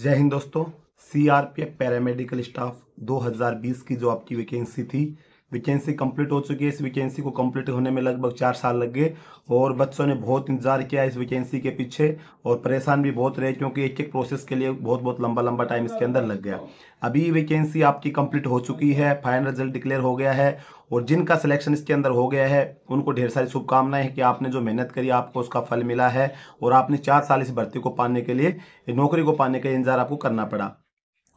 जय हिंद दोस्तों CRPF paramedical staff 2020 की जो आपकी वैकेंसी थी वैकेंसी कंप्लीट हो चुकी है इस वैकेंसी को कंप्लीट होने में लगभग चार साल लग गए और बच्चों ने बहुत इंतजार किया इस वैकेंसी के पीछे और परेशान भी बहुत रहे क्योंकि एक एक प्रोसेस के लिए बहुत बहुत लंबा लंबा टाइम इसके अंदर लग गया अभी वैकेंसी आपकी कंप्लीट हो चुकी है फाइनल रिजल्ट डिक्लेयर हो गया है और जिनका सिलेक्शन इसके अंदर हो गया है उनको ढेर सारी शुभकामनाएं हैं कि आपने जो मेहनत करी आपको उसका फल मिला है और आपने चार साल इस भर्ती को पाने के लिए नौकरी को पाने के लिए इंतजार आपको करना पड़ा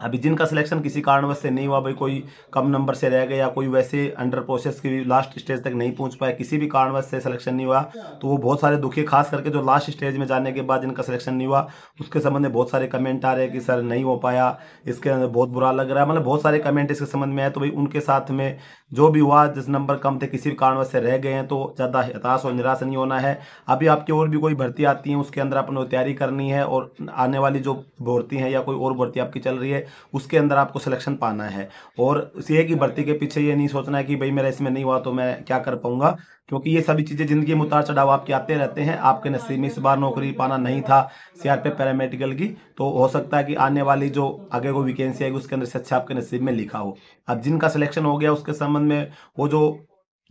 अभी जिनका सिलेक्शन किसी कारणवश से नहीं हुआ भाई कोई कम नंबर से रह गए या कोई वैसे अंडर प्रोसेस की लास्ट स्टेज तक नहीं पहुंच पाया किसी भी कारणवश से सिलेक्शन नहीं हुआ तो वो बहुत सारे दुखी खास करके जो लास्ट स्टेज में जाने के बाद जिनका सिलेक्शन नहीं हुआ उसके संबंध में बहुत सारे कमेंट आ रहे हैं कि सर नहीं हो पाया इसके अंदर बहुत बुरा लग रहा है मतलब बहुत सारे कमेंट इसके संबंध में है तो भाई उनके साथ में जो भी हुआ जिस नंबर कम थे किसी भी कारणवश से रह गए हैं तो ज़्यादा हताश और निराश नहीं होना है अभी आपकी और भी कोई भर्ती आती है उसके अंदर अपन तैयारी करनी है और आने वाली जो भर्ती है या कोई और भर्ती आपकी चल रही है उसके अंदर आपको सिलेक्शन पाना है और ये है कि भर्ती के पीछे ये नहीं सोचना है कि भाई मेरा इसमें नहीं हुआ तो मैं क्या कर पाऊंगा क्योंकि ये सभी चीज़ें ज़िंदगी में उतार चढ़ाव आपके आते रहते हैं आपके नसीब में इस बार नौकरी पाना नहीं था सीआरपीएफ पैरामेडिकल की तो हो सकता है कि आने वाली जो आगे को वैकेंसी आएगी उसके अंदर से अच्छा आपके नसीब में लिखा हो अब जिनका सिलेक्शन हो गया उसके संबंध में वो जो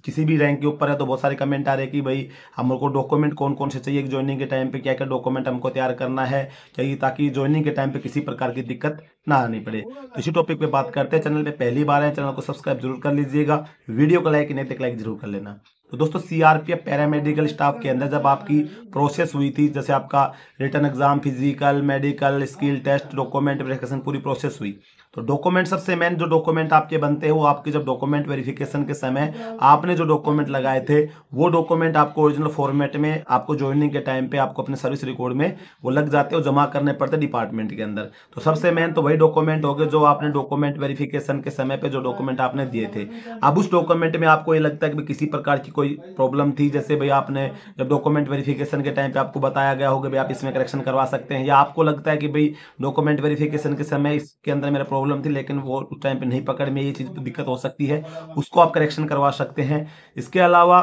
किसी भी रैंक के ऊपर है तो बहुत सारे कमेंट आ रहे हैं कि भाई हमको डॉक्यूमेंट कौन कौन से चाहिए ज्वाइनिंग के टाइम पे क्या क्या डॉक्यूमेंट हमको तैयार करना है चाहिए ताकि ज्वाइनिंग के टाइम पे किसी प्रकार की दिक्कत ना आनी पड़े तो इसी टॉपिक पे बात करते हैं चैनल पे पहली बार है चैनल को सब्सक्राइब जरूर कर लीजिएगा वीडियो को लाइक नहीं तो लाइक जरूर कर लेना तो दोस्तों सीआरपीएफ पैरामेडिकल स्टाफ के अंदर जब आपकी प्रोसेस हुई थी जैसे आपका written exam physical medical skill test document verification पूरी प्रोसेस हुई तो डॉक्यूमेंट सबसे मेन जो डॉक्यूमेंट आपके बनते हैं वो आपके जब डॉक्यूमेंट वेरिफिकेशन के समय आपने जो डॉक्यूमेंट लगाए थे वो डॉक्यूमेंट आपको ओरिजिनल फॉर्मेट में आपको ज्वाइनिंग के टाइम पे आपको अपने सर्विस रिकॉर्ड में वो लग जाते हैं जमा करने पड़ते डिपार्टमेंट के अंदर तो सबसे मेन तो वही डॉक्यूमेंट हो गए जो आपने डॉक्यूमेंट वेरिफिकेशन के समय पर जो डॉक्यूमेंट आपने दिए थे अब उस डॉक्यूमेंट में आपको ये लगता है कि किसी प्रकार की कोई प्रॉब्लम थी जैसे भाई आपने जब डॉक्यूमेंट वेरिफिकेशन के टाइम पे आपको बताया गया होगा भाई आप इसमें करेक्शन करवा सकते हैं या आपको लगता है कि भाई डॉक्यूमेंट वेरिफिकेशन के समय इसके अंदर मेरा प्रॉब्लम थी लेकिन वो उस टाइम पे नहीं पकड़ में ये चीज़ दिक्कत हो सकती है उसको आप करेक्शन करवा सकते हैं इसके अलावा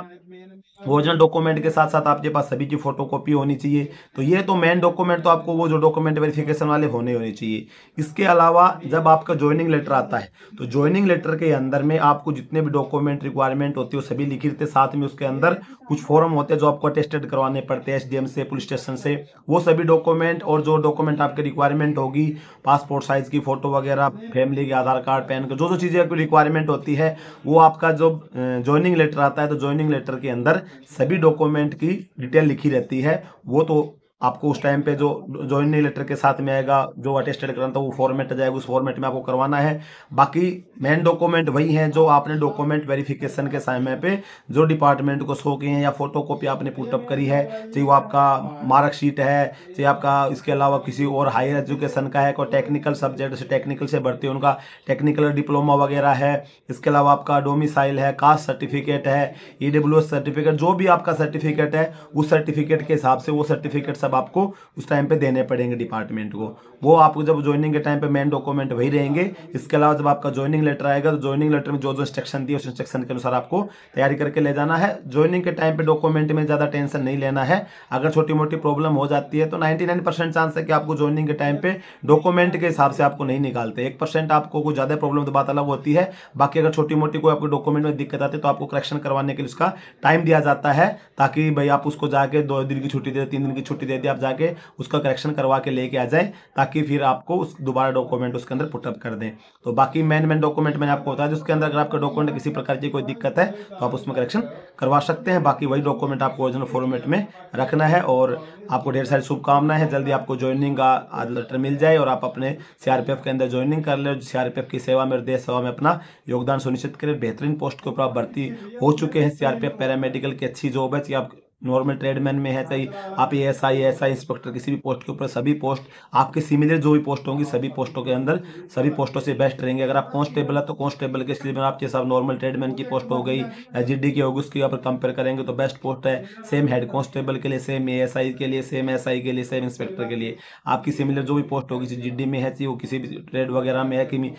ओरिजिनल डॉक्यूमेंट के साथ साथ आपके पास सभी की फोटो कॉपी होनी चाहिए तो ये तो मेन डॉक्यूमेंट तो आपको वो जो डॉक्यूमेंट वेरिफिकेशन वाले होने होने चाहिए इसके अलावा जब आपका ज्वाइनिंग लेटर आता है तो ज्वाइनिंग लेटर के अंदर में आपको जितने भी डॉक्यूमेंट रिक्वायरमेंट होती है वो सभी लिखी रहते साथ में उसके अंदर कुछ फॉर्म होते हैं जो आपको अटेस्टेड करवाने पड़ते हैं एच से पुलिस स्टेशन से वो सभी डॉक्यूमेंट और जो डॉक्यूमेंट आपके रिक्वायरमेंट होगी पासपोर्ट साइज़ की फ़ोटो वगैरह फैमिली के आधार कार्ड पैन का जो जो चीज़ें आपकी रिक्वायरमेंट होती है वो आपका जो ज्वाइनिंग लेटर आता है तो ज्वाइनिंग लेटर के अंदर सभी डॉक्यूमेंट की डिटेल लिखी रहती है वो तो आपको उस टाइम पे जो ज्वाइन लेटर के साथ में आएगा जो अटेस्टेड कराना था वो फॉर्मेट जाएगा उस फॉर्मेट में आपको करवाना है बाकी मेन डॉक्यूमेंट वही हैं जो आपने डॉक्यूमेंट वेरिफिकेशन के समय पे जो डिपार्टमेंट को शो किए हैं या फोटो कॉपी आपने पुटअप करी है चाहे वो आपका मार्कशीट है चाहे आपका इसके अलावा किसी और हायर एजुकेशन का है कोई टेक्निकल सब्जेक्ट से टेक्निकल से भर्ती उनका टेक्निकल डिप्लोमा वगैरह है इसके अलावा आपका डोमिसाइल है कास्ट सर्टिफिकेट है ई e सर्टिफिकेट जो भी आपका सर्टिफिकेट है उस सर्टिफिकेट के हिसाब से वो सर्टिफिकेट सब आपको उस टाइम पे देने पड़ेंगे डिपार्टमेंट को वो आपको जब ज्वाइनिंग के टाइम पे मेन डॉक्यूमेंट वही रहेंगे इसके अलावा जब आपका ज्वाइनिंग लेटर आएगा तो ज्वाइनिंग लेटर में जो जो इंस्ट्रक्शन दिए उस इंस्ट्रक्शन के अनुसार आपको तैयारी करके ले जाना है ज्वाइनिंग के टाइम पर डॉक्यूमेंट में ज़्यादा टेंशन नहीं लेना है अगर छोटी मोटी प्रॉब्लम हो जाती है तो नाइन्टी चांस है कि आपको ज्वाइनिंग के टाइम पर डॉक्यूमेंट के हिसाब से आपको नहीं निकालते एक आपको कोई ज़्यादा प्रॉब्लम तो बात अलग होती है बाकी अगर छोटी मोटी कोई आपको डॉक्यूमेंट में दिक्कत आती है तो आपको करेक्शन करवाने के लिए उसका टाइम दिया जाता है ताकि भाई आप उसको जाके दो दिन की छुट्टी दे तीन दिन की छुट्टी दे यदि आप जाके उसका करेक्शन करवा के लेके आ जाए ताकि फिर आपको उस दोबारा डॉक्यूमेंट उसके अंदर पुटअप कर दें तो बाकी मेन मेन डॉक्यूमेंट मैंने आपको बताया जिसके अंदर अगर आपका डॉक्यूमेंट किसी प्रकार की कोई दिक्कत है तो आप उसमें करेक्शन करवा सकते हैं बाकी वही डॉक्यूमेंट आपको ओरिजिनल फॉर्मेट में रखना है और आपको ढेर सारी शुभकामनाएं हैं जल्दी आपको ज्वाइनिंग का लेटर मिल जाए और आप अपने सीआरपीएफ के अंदर ज्वाइनिंग कर ले सीआरपीएफ की सेवा में देश सेवा में अपना योगदान सुनिश्चित करें बेहतरीन पोस्ट के ऊपर आप भर्ती हो चुके हैं सीआरपीएफ पैरामेडिकल की अच्छी जॉब है आप नॉर्मल ट्रेडमैन में है चाहे आप A S I S I inspector किसी भी पोस्ट के ऊपर सभी पोस्ट आपके सिमिलर जो भी पोस्ट होंगी सभी पोस्टों के अंदर सभी पोस्टों से बेस्ट रहेंगे अगर आप कॉन्स्टेबल है तो कॉन्स्टेबल के स्लिप आप जैसे नॉर्मल ट्रेडमैन की पोस्ट हो गई या जी डी की होगी उसके ऊपर कंपेयर करेंगे तो बेस्ट पोस्ट है सेम हेड कॉन्स्टेबल के लिए सेम ए एस आई के लिए सेम एस आई के लिए सेम इंस्पेक्टर के लिए आपकी सिमिलर जो भी पोस्ट होगी जी डी में है वो किसी भी ट्रेड वगैरह में है कि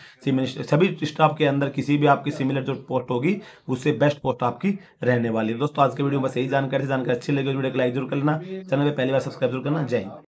सभी स्टाफ के अंदर किसी भी आपकी सिमिलर जो पोस्ट होगी उससे बेस्ट पोस्ट आपकी रहने वाली है दोस्तों आज के वीडियो में सही जानकारी जानकारी अच्छी लगी वीडियो को लाइक जरूर करना चैनल पर पहली बार सब्सक्राइब जरूर करना जय